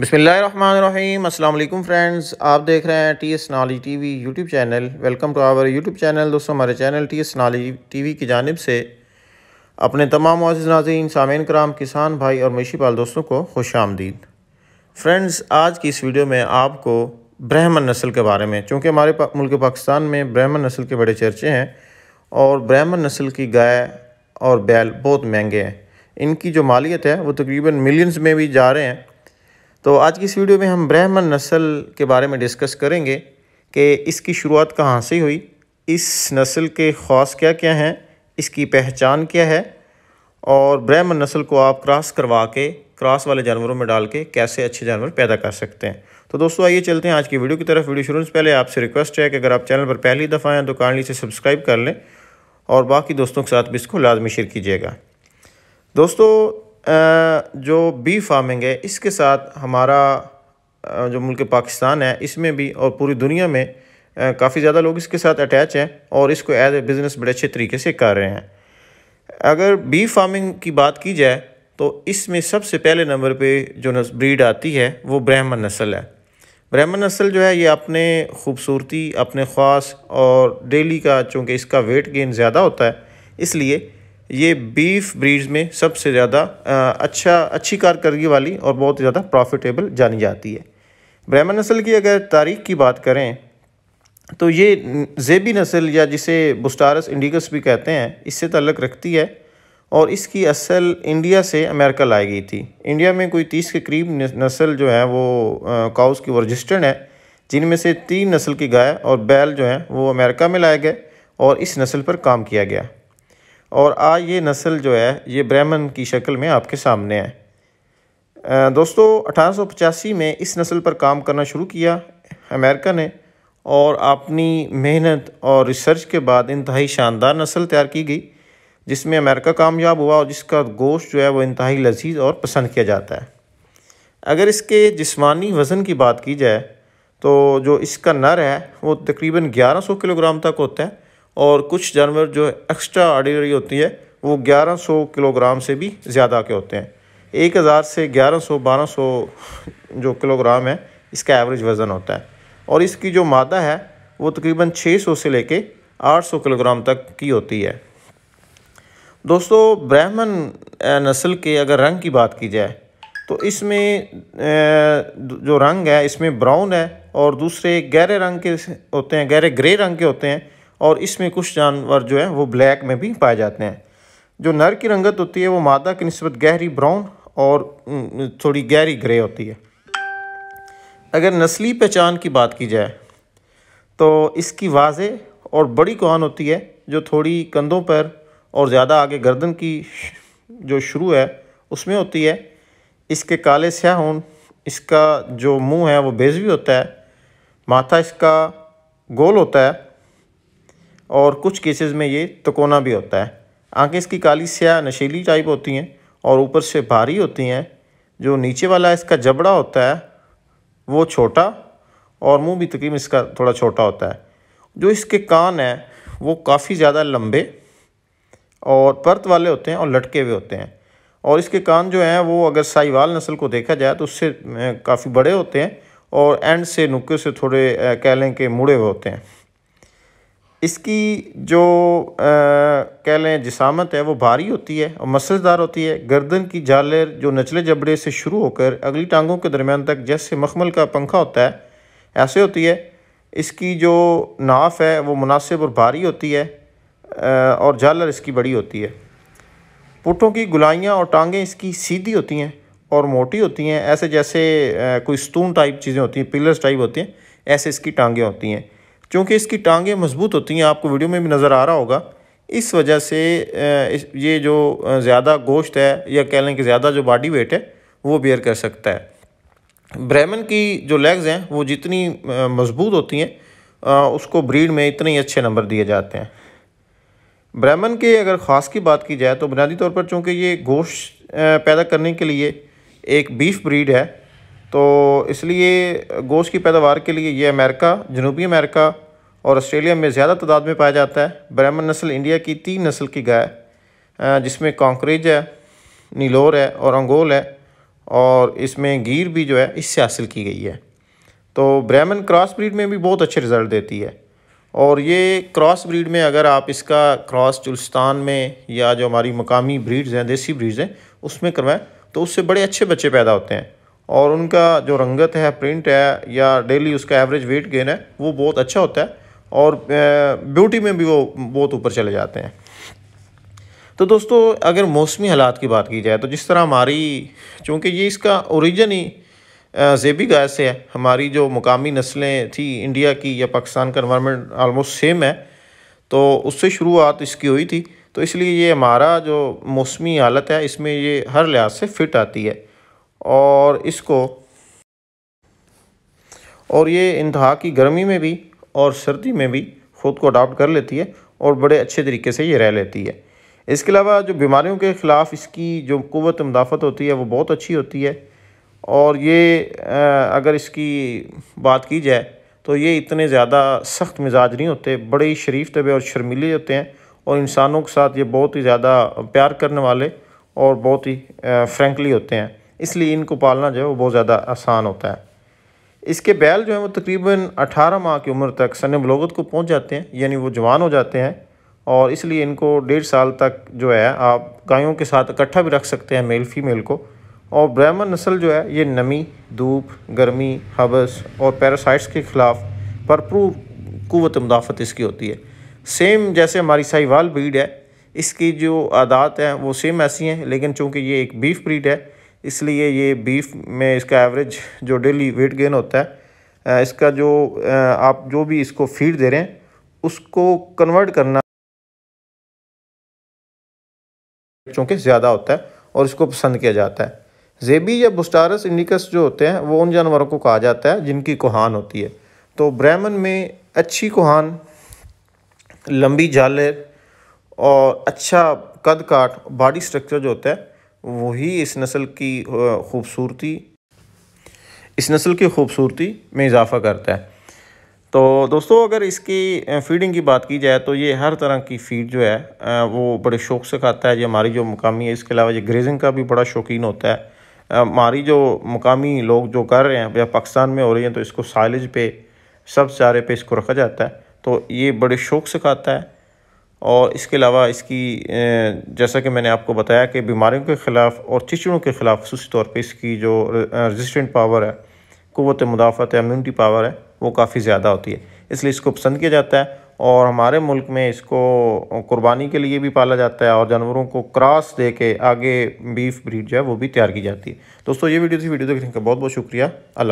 बसमीम अल्लाम फ्रेंड्स आप देख रहे हैं T S Nali T V YouTube channel welcome to our YouTube channel दोस्तों हमारे channel T S Nali T V की जानब से अपने तमाम अज़ नाजीन सामीन कराम किसान भाई और मीशी पाल दोस्तों को खुश आमदीद फ्रेंड्स आज की इस वीडियो में आपको ब्रह्मन नस्ल के बारे में चूँकि हमारे पा, मुल्क पाकिस्तान में ब्रह्मन नस्ल के बड़े चर्चे हैं और ब्रह्मन नस्ल की गाय और बैल बहुत महंगे हैं इनकी जो मालियत है वो तकरीबन मिलियंस में भी जा रहे हैं तो आज की इस वीडियो में हम ब्राह्मण नस्ल के बारे में डिस्कस करेंगे कि इसकी शुरुआत कहाँ से हुई इस नस्ल के ख़ास क्या क्या हैं इसकी पहचान क्या है और ब्राह्मण नस्ल को आप क्रॉस करवा के क्रॉस वाले जानवरों में डाल के कैसे अच्छे जानवर पैदा कर सकते हैं तो दोस्तों आइए चलते हैं आज की वीडियो की तरफ वीडियो शुरू से पहले आपसे रिक्वेस्ट है कि अगर आप चैनल पर पहली दफ़ा आएँ तो काइंडली से सब्सक्राइब कर लें और बाकी दोस्तों के साथ भी इसको लाजमी शेयर कीजिएगा दोस्तों जो बी फार्मिंग है इसके साथ हमारा जो मुल्क पाकिस्तान है इसमें भी और पूरी दुनिया में काफ़ी ज़्यादा लोग इसके साथ अटैच हैं और इसको एज ए बिज़नेस बड़े अच्छे तरीके से कर रहे हैं अगर बी फार्मिंग की बात की जाए तो इसमें सबसे पहले नंबर पे जो ब्रीड आती है वो ब्राह्मण नस्ल है ब्राह्मण नस्ल जो है ये अपने खूबसूरती अपने ख़्वास और डेली का चूँकि इसका वेट गेन ज़्यादा होता है इसलिए ये बीफ ब्रीड्स में सबसे ज़्यादा अच्छा अच्छी कारकर्दगी वाली और बहुत ज़्यादा प्रॉफिटेबल जानी जाती है ब्रह्मा नस्ल की अगर तारीख की बात करें तो ये जेबी नस्ल या जिसे बुस्टारस इंडिकस भी कहते हैं इससे तल्लक रखती है और इसकी असल इंडिया से अमेरिका लाई गई थी इंडिया में कोई तीस के करीब नस्ल जो है वो काउस की रजिस्टर्ड है जिनमें से तीन नस्ल की गाय और बैल जो हैं वो अमेरिका में लाए गए और इस नस्ल पर काम किया गया और आज ये नस्ल जो है ये ब्राह्मण की शक्ल में आपके सामने है दोस्तों अठारह में इस नस्ल पर काम करना शुरू किया अमेरिका ने और अपनी मेहनत और रिसर्च के बाद इंतहाई शानदार नस्ल तैयार की गई जिसमें अमेरिका कामयाब हुआ और जिसका गोश्त जो है वो इंतहाई लजीज और पसंद किया जाता है अगर इसके जिस्मानी वज़न की बात की जाए तो जो इसका नर है वो तकरीबन 1100 किलोग्राम तक होता है और कुछ जानवर जो एक्स्ट्रा ऑर्डिनरी होती है वो 1100 किलोग्राम से भी ज़्यादा के होते हैं 1000 से 1100 1200 जो किलोग्राम है इसका एवरेज वज़न होता है और इसकी जो मादा है वो तकरीबन 600 से लेके 800 किलोग्राम तक की होती है दोस्तों ब्राह्मण नस्ल के अगर रंग की बात की जाए तो इसमें जो रंग है इसमें ब्राउन है और दूसरे गहरे रंग के होते हैं गहरे ग्रे रंग के होते हैं और इसमें कुछ जानवर जो है वो ब्लैक में भी पाए जाते हैं जो नर की रंगत होती है वो मादा की नस्बत गहरी ब्राउन और थोड़ी गहरी ग्रे होती है अगर नस्ली पहचान की बात की जाए तो इसकी वाजे और बड़ी कौन होती है जो थोड़ी कंधों पर और ज़्यादा आगे गर्दन की जो शुरू है उसमें होती है इसके काले स्याह हों इसका जो मुंह है वो बेजवी होता है माथा इसका गोल होता है और कुछ केसेस में ये तकोना भी होता है आँखें इसकी काली स्याह नशीली टाइप होती हैं और ऊपर से भारी होती हैं जो नीचे वाला इसका जबड़ा होता है वो छोटा और मुंह भी तकरीबन इसका थोड़ा छोटा होता है जो इसके कान हैं वो काफ़ी ज़्यादा लंबे और परत वाले होते हैं और लटके हुए होते हैं और इसके कान जो हैं वो अगर साहिवाल नस्ल को देखा जाए तो उससे काफ़ी बड़े होते हैं और एंड से नुक्के से थोड़े कह लें कि मुड़े हुए होते हैं इसकी जो आ, कह लें जिसामत है वो भारी होती है और मसलदार होती है गर्दन की झालर जो नचले जबड़े से शुरू होकर अगली टांगों के दरमियान तक जैसे मखमल का पंखा होता है ऐसे होती है इसकी जो नाफ है वो मुनासिब और भारी होती है आ, और जालर इसकी बड़ी होती है पुटों की गुलाइयाँ और टांगें इसकी सीधी होती हैं और मोटी होती हैं ऐसे जैसे आ, कोई स्तून टाइप चीज़ें होती हैं पिलर्स टाइप होती हैं ऐसे इसकी टांगें होती हैं क्योंकि इसकी टांगें मजबूत होती हैं आपको वीडियो में भी नज़र आ रहा होगा इस वजह से ये जो ज़्यादा गोश्त है या कह लें कि ज़्यादा जो बॉडी वेट है वो बेयर कर सकता है ब्रैमन की जो लेग्स हैं वो जितनी मजबूत होती हैं उसको ब्रीड में इतने ही अच्छे नंबर दिए जाते हैं ब्रैमन के अगर ख़ास की बात की जाए तो बुनियादी तौर पर चूँकि ये गोश्त पैदा करने के लिए एक बीफ ब्रीड है तो इसलिए गोश्त की पैदावार के लिए ये अमेरिका जनूबी अमेरिका और ऑस्ट्रेलिया में ज़्यादा तादाद में पाया जाता है ब्रह्मन नस्ल इंडिया की तीन नस्ल की गाय जिसमें कॉन्क्रेज है नीलोर है और अंगोल है और इसमें गिर भी जो है इससे हासिल की गई है तो ब्रह्मन क्रॉस ब्रीड में भी बहुत अच्छे रिज़ल्ट देती है और ये क्रॉस ब्रीड में अगर आप इसका क्रॉस चुलस्तान में या जो हमारी मकामी ब्रीड्स हैं देसी ब्रीड्स हैं उसमें करवाएं तो उससे बड़े अच्छे बच्चे पैदा होते हैं और उनका जो रंगत है प्रिंट है या डेली उसका एवरेज वेट गेन है वो बहुत अच्छा होता है और ब्यूटी में भी वो बहुत ऊपर चले जाते हैं तो दोस्तों अगर मौसमी हालात की बात की जाए तो जिस तरह हमारी चूँकि ये इसका औरिजन ही जेबी गाय से है हमारी जो मुकामी नस्लें थी इंडिया की या पाकिस्तान का इन्वायरमेंट आलमोस्ट सेम है तो उससे शुरुआत इसकी हुई थी तो इसलिए ये हमारा जो मौसमी हालत है इसमें ये हर लिहाज से फिट आती है और इसको और ये इंतहा की गर्मी में भी और सर्दी में भी ख़ुद को अडाप्ट कर लेती है और बड़े अच्छे तरीके से ये रह लेती है इसके अलावा जो बीमारियों के ख़िलाफ़ इसकी जो कुत मुदाफ़त होती है वो बहुत अच्छी होती है और ये अगर इसकी बात की जाए तो ये इतने ज़्यादा सख्त मिजाज नहीं होते बड़े ही शरीफ तबे और शर्मीले होते हैं और इंसानों के साथ ये बहुत ही ज़्यादा प्यार करने वाले और बहुत ही फ्रेंकली होते हैं इसलिए इनको पालना जो है वो बहुत ज़्यादा आसान होता है इसके बैल जो है वो तकरीबन 18 माह की उम्र तक सन बलोगत को पहुंच जाते हैं यानी वो जवान हो जाते हैं और इसलिए इनको डेढ़ साल तक जो है आप गायों के साथ इकट्ठा भी रख सकते हैं मेल फीमेल को और ब्राह्मण नस्ल जो है ये नमी धूप गर्मी हबस और पैरासाइट्स के ख़िलाफ़ भरपूर कुत मुदाफ़त इसकी होती है सेम जैसे हमारी साहिवाल ब्रीड है इसकी जो आदात हैं वो सेम ऐसी हैं लेकिन चूँकि ये एक बीफ ब्रीड है इसलिए ये बीफ में इसका एवरेज जो डेली वेट गेन होता है इसका जो आप जो भी इसको फीड दे रहे हैं उसको कन्वर्ट करना बच्चों के ज़्यादा होता है और इसको पसंद किया जाता है जेबी या बुस्टारस इंडिकस जो होते हैं वो उन जानवरों को कहा जाता है जिनकी कुहान होती है तो ब्रह्मन में अच्छी कुहान लंबी जाले और अच्छा कद काट बॉडी स्ट्रक्चर जो होता है वही इस नस्ल की खूबसूरती इस नस्ल की खूबसूरती में इजाफा करता है तो दोस्तों अगर इसकी फीडिंग की बात की जाए तो ये हर तरह की फीड जो है वो बड़े शौक से खाता है ये हमारी जो मुकामी है इसके अलावा ये ग्रेजिंग का भी बड़ा शौकीन होता है हमारी जो मुकामी लोग जो कर रहे हैं या पाकिस्तान में हो रही हैं तो इसको साइलेज पे सब चारे पे इसको रखा जाता है तो ये बड़े शौक से खाता है और इसके अलावा इसकी जैसा कि मैंने आपको बताया कि बीमारियों के ख़िलाफ़ और चिचड़ों के ख़िलाफ़ खसूस तौर पर इसकी जो रेजिस्टेंट पावर है कुत मुदाफ़त इम्यूनिटी पावर है वो काफ़ी ज़्यादा होती है इसलिए इसको पसंद किया जाता है और हमारे मुल्क में इसको कुर्बानी के लिए भी पाला जाता है और जानवरों को क्रॉस दे के आगे बीफ ब्रीड जो है वो भी तैयार की जाती है दोस्तों ये वीडियो थी वीडियो देखने का बहुत बहुत शुक्रिया अल्लाह